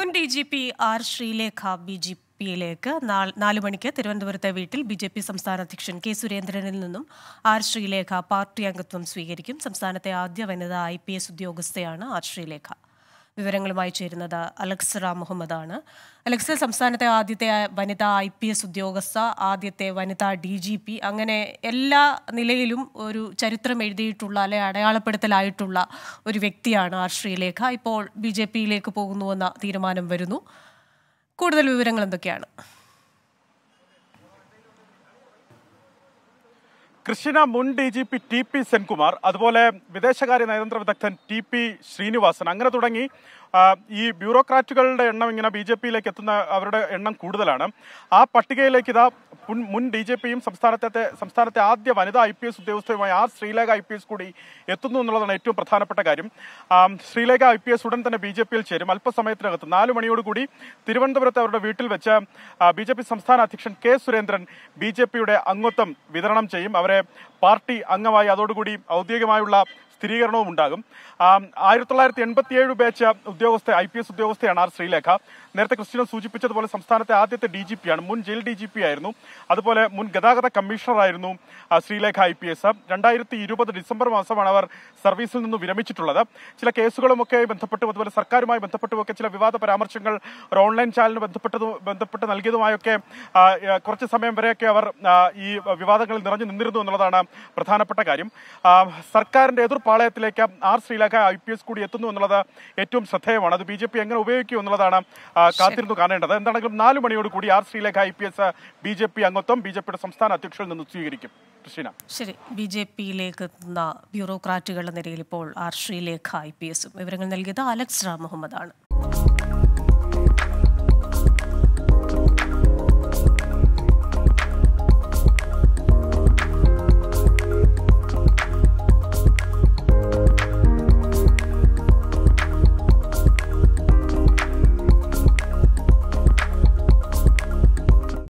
മുൻ D G P R Sreelekha B J പിയിലേക്ക് നാല് മണിക്ക് തിരുവനന്തപുരത്തെ വീട്ടിൽ ബി ജെ പി സംസ്ഥാന അധ്യക്ഷൻ കെ സുരേന്ദ്രനിൽ നിന്നും ആർ ശ്രീലേഖ പാർട്ടി അംഗത്വം സ്വീകരിക്കും സംസ്ഥാനത്തെ ആദ്യ വനിതാ ഐ പി എസ് ഉദ്യോഗസ്ഥയാണ് ആർ ശ്രീലേഖ വിവരങ്ങളുമായി ചേരുന്നത് അലക്സ മുഹമ്മദാണ് മുഹമ്മദ് ആണ് അലക്സ സംസ്ഥാനത്തെ ആദ്യത്തെ വനിതാ ഐ പി എസ് ഉദ്യോഗസ്ഥ ആദ്യത്തെ വനിതാ ഡി ജി പി അങ്ങനെ എല്ലാ നിലയിലും ഒരു ചരിത്രം എഴുതിയിട്ടുള്ള അല്ലെ അടയാളപ്പെടുത്തലായിട്ടുള്ള ഒരു വ്യക്തിയാണ് ആർ ശ്രീലേഖ ഇപ്പോൾ ബി ജെ പിയിലേക്ക് പോകുന്നുവെന്ന തീരുമാനം വരുന്നു കൂടുതൽ വിവരങ്ങൾ എന്തൊക്കെയാണ് കൃഷ്ണ മുൻ D G P T P Senkumar അതുപോലെ വിദേശകാര്യ നയതന്ത്ര വിദഗ്ധൻ ടി പി ശ്രീനിവാസൻ അങ്ങനെ തുടങ്ങി ഈ ബ്യൂറോക്രാറ്റുകളുടെ എണ്ണം ഇങ്ങനെ ബി ജെ പിയിലേക്ക് എത്തുന്ന അവരുടെ എണ്ണം കൂടുതലാണ് ആ പട്ടികയിലേക്ക് ഇതാ മുൻ ഡി ജെ പിയും സംസ്ഥാനത്തെ സംസ്ഥാനത്തെ ആദ്യ വനിതാ ഐ പി എസ് ഉദ്യോഗസ്ഥയുമായ R Sreelekha I P S കൂടി എത്തുന്നു എന്നുള്ളതാണ് ഏറ്റവും പ്രധാനപ്പെട്ട കാര്യം ശ്രീലേഖ ഐ പി എസ് ഉടൻ തന്നെ ബി ജെ പിയിൽ ചേരും അല്പസമയത്തിനകത്ത് നാല് മണിയോടുകൂടി തിരുവനന്തപുരത്ത് അവരുടെ വീട്ടിൽ വെച്ച് ബി ജെ പി സംസ്ഥാന അധ്യക്ഷൻ കെ സുരേന്ദ്രൻ ബി ജെ പിയുടെ അംഗത്വം വിതരണം ചെയ്യും അവരെ പാർട്ടി അംഗമായി അതോടുകൂടി ഔദ്യോഗികമായുള്ള സ്ഥിരീകരണവും ഉണ്ടാകും ആയിരത്തി തൊള്ളായിരത്തി എൺപത്തിയേഴ് ബാച്ച് ഉദ്യോഗസ്ഥ ഐ പി എസ് ഉദ്യോഗസ്ഥയാണ് ആർ ശ്രീലേഖ നേരത്തെ ക്രിസ്ത്യൻ സൂചിപ്പിച്ചതുപോലെ സംസ്ഥാനത്തെ ആദ്യത്തെ ഡി ജി ആണ് മുൻ ജയിൽ ഡി ജി പി ആയിരുന്നു അതുപോലെ മുൻ ഗതാഗത കമ്മീഷണറായിരുന്നു ശ്രീലേഖ ഐ പി എസ് രണ്ടായിരത്തി ഇരുപത് ഡിസംബർ മാസമാണ് അവർ സർവീസിൽ നിന്ന് വിരമിച്ചിട്ടുള്ളത് ചില കേസുകളുമൊക്കെ ബന്ധപ്പെട്ടും അതുപോലെ സർക്കാരുമായി ബന്ധപ്പെട്ടുമൊക്കെ ചില വിവാദ പരാമർശങ്ങൾ ഒരു ഓൺലൈൻ ചാനലിന് ബന്ധപ്പെട്ടതും ബന്ധപ്പെട്ട് നൽകിയതുമായൊക്കെ കുറച്ച് സമയം വരെയൊക്കെ അവർ ഈ വിവാദങ്ങളിൽ നിറഞ്ഞു നിന്നിരുന്നു എന്നുള്ളതാണ് പ്രധാനപ്പെട്ട കാര്യം സർക്കാരിന്റെ എതിർപ്പാളയത്തിലേക്ക് R Sreelekha I P S കൂടി എത്തുന്നു എന്നുള്ളത് ഏറ്റവും ശ്രദ്ധേയമാണ് അത് ബി ജെ പി എങ്ങനെ ഉപയോഗിക്കും എന്നുള്ളതാണ് കാത്തിരുന്നു കാണേണ്ടത് എന്താണെങ്കിലും നാലു മണിയോട് കൂടി R Sreelekha I P S B J P അംഗത്വം ബി ജെ പിയുടെ സംസ്ഥാന അധ്യക്ഷനിൽ നിന്ന് സ്വീകരിക്കും കൃഷ്ണ ശരി ബി ജെ പിയിലേക്ക് എത്തുന്ന ബ്യൂറോക്രാറ്റുകളുടെ നിരയിൽ ഇപ്പോൾ ആർ ശ്രീലേഖ ഐ പി എസും വിവരങ്ങൾ നൽകിയത് അലക്സ് റാം മുഹമ്മദാണ്